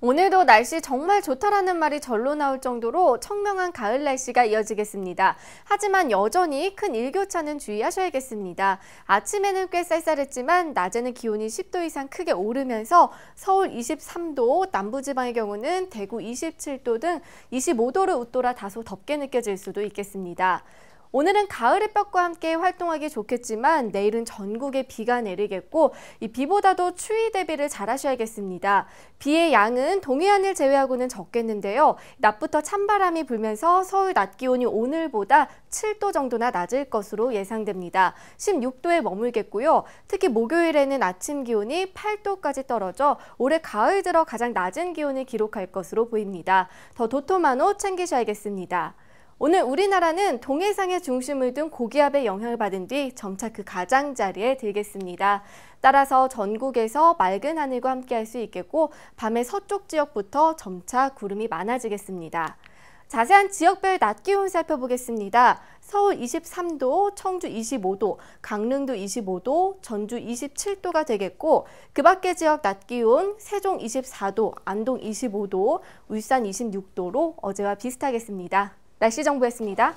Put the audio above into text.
오늘도 날씨 정말 좋다라는 말이 절로 나올 정도로 청명한 가을 날씨가 이어지겠습니다. 하지만 여전히 큰 일교차는 주의하셔야겠습니다. 아침에는 꽤 쌀쌀했지만 낮에는 기온이 10도 이상 크게 오르면서 서울 23도, 남부지방의 경우는 대구 27도 등 25도를 웃돌아 다소 덥게 느껴질 수도 있겠습니다. 오늘은 가을 햇볕과 함께 활동하기 좋겠지만 내일은 전국에 비가 내리겠고 이 비보다도 추위 대비를 잘 하셔야겠습니다. 비의 양은 동해안을 제외하고는 적겠는데요. 낮부터 찬바람이 불면서 서울 낮 기온이 오늘보다 7도 정도나 낮을 것으로 예상됩니다. 16도에 머물겠고요. 특히 목요일에는 아침 기온이 8도까지 떨어져 올해 가을 들어 가장 낮은 기온을 기록할 것으로 보입니다. 더 도톰한 옷 챙기셔야겠습니다. 오늘 우리나라는 동해상의 중심을 둔 고기압의 영향을 받은 뒤 점차 그 가장자리에 들겠습니다. 따라서 전국에서 맑은 하늘과 함께할 수 있겠고 밤에 서쪽 지역부터 점차 구름이 많아지겠습니다. 자세한 지역별 낮 기온 살펴보겠습니다. 서울 23도, 청주 25도, 강릉도 25도, 전주 27도가 되겠고 그 밖의 지역 낮 기온 세종 24도, 안동 25도, 울산 26도로 어제와 비슷하겠습니다. 날씨 정보였습니다.